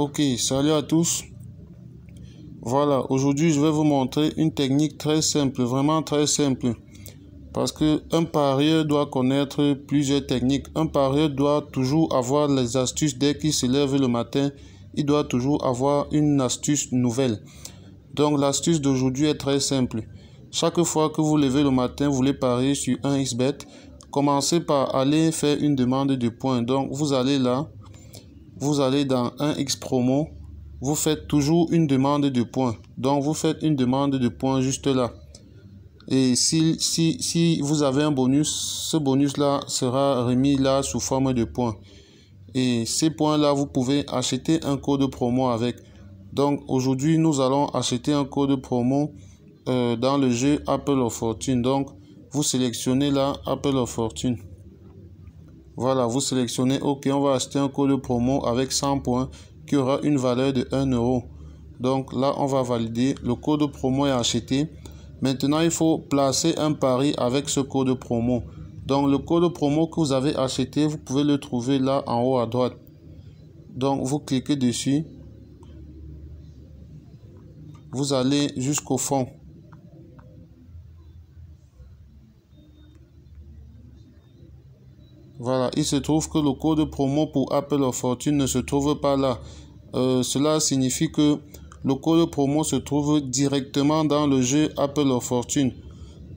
Ok, salut à tous. Voilà, aujourd'hui je vais vous montrer une technique très simple, vraiment très simple. Parce que un parieur doit connaître plusieurs techniques. Un parieur doit toujours avoir les astuces dès qu'il se lève le matin. Il doit toujours avoir une astuce nouvelle. Donc l'astuce d'aujourd'hui est très simple. Chaque fois que vous levez le matin, vous voulez parier sur un xbet, commencez par aller faire une demande de points. Donc vous allez là, vous allez dans un x promo, vous faites toujours une demande de points. Donc vous faites une demande de points juste là. Et si, vous avez un bonus, ce bonus-là sera remis là sous forme de points. Et ces points-là, vous pouvez acheter un code promo avec. Donc aujourd'hui, nous allons acheter un code promo euh, dans le jeu Apple of Fortune. Donc vous sélectionnez là Apple of Fortune. Voilà, vous sélectionnez OK, on va acheter un code promo avec 100 points qui aura une valeur de 1 euro. Donc là, on va valider. Le code promo est acheté. Maintenant, il faut placer un pari avec ce code promo. Donc le code promo que vous avez acheté, vous pouvez le trouver là en haut à droite. Donc vous cliquez dessus. Vous allez jusqu'au fond. Voilà, il se trouve que le code promo pour Apple of Fortune ne se trouve pas là. Euh, cela signifie que le code promo se trouve directement dans le jeu Apple of Fortune.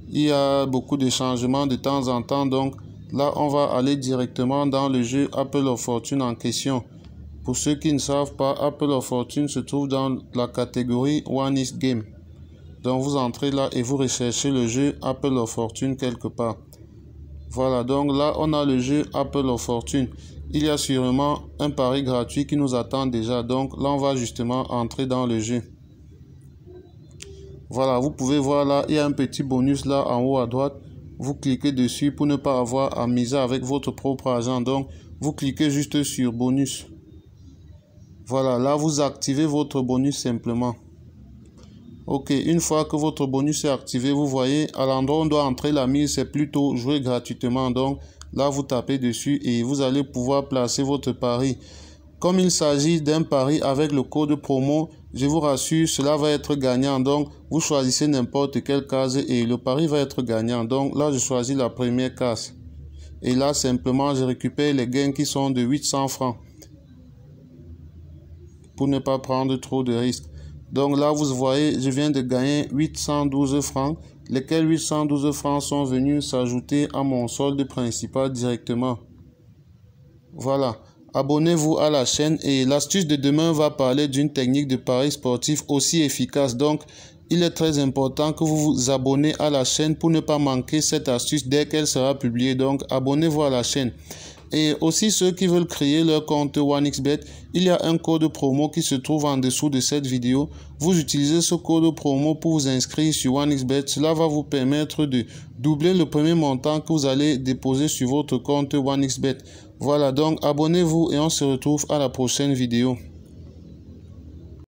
Il y a beaucoup de changements de temps en temps, donc là on va aller directement dans le jeu Apple of Fortune en question. Pour ceux qui ne savent pas, Apple of Fortune se trouve dans la catégorie One is Game. Donc vous entrez là et vous recherchez le jeu Apple of Fortune quelque part. Voilà, donc là, on a le jeu Apple of Fortune. Il y a sûrement un pari gratuit qui nous attend déjà. Donc là, on va justement entrer dans le jeu. Voilà, vous pouvez voir là, il y a un petit bonus là en haut à droite. Vous cliquez dessus pour ne pas avoir à miser avec votre propre argent. Donc, vous cliquez juste sur bonus. Voilà, là, vous activez votre bonus simplement. Ok, une fois que votre bonus est activé, vous voyez, à l'endroit où on doit entrer la mise, c'est plutôt jouer gratuitement. Donc là, vous tapez dessus et vous allez pouvoir placer votre pari. Comme il s'agit d'un pari avec le code promo, je vous rassure, cela va être gagnant. Donc, vous choisissez n'importe quelle case et le pari va être gagnant. Donc là, je choisis la première case. Et là, simplement, je récupère les gains qui sont de 800 francs pour ne pas prendre trop de risques. Donc là, vous voyez, je viens de gagner 812 francs, lesquels 812 francs sont venus s'ajouter à mon solde principal directement. Voilà. Abonnez-vous à la chaîne et l'astuce de demain va parler d'une technique de pari sportif aussi efficace. Donc, il est très important que vous vous abonnez à la chaîne pour ne pas manquer cette astuce dès qu'elle sera publiée. Donc, abonnez-vous à la chaîne. Et aussi ceux qui veulent créer leur compte OneXBet, il y a un code promo qui se trouve en dessous de cette vidéo. Vous utilisez ce code promo pour vous inscrire sur OneXBet. Cela va vous permettre de doubler le premier montant que vous allez déposer sur votre compte OneXBet. Voilà donc abonnez-vous et on se retrouve à la prochaine vidéo.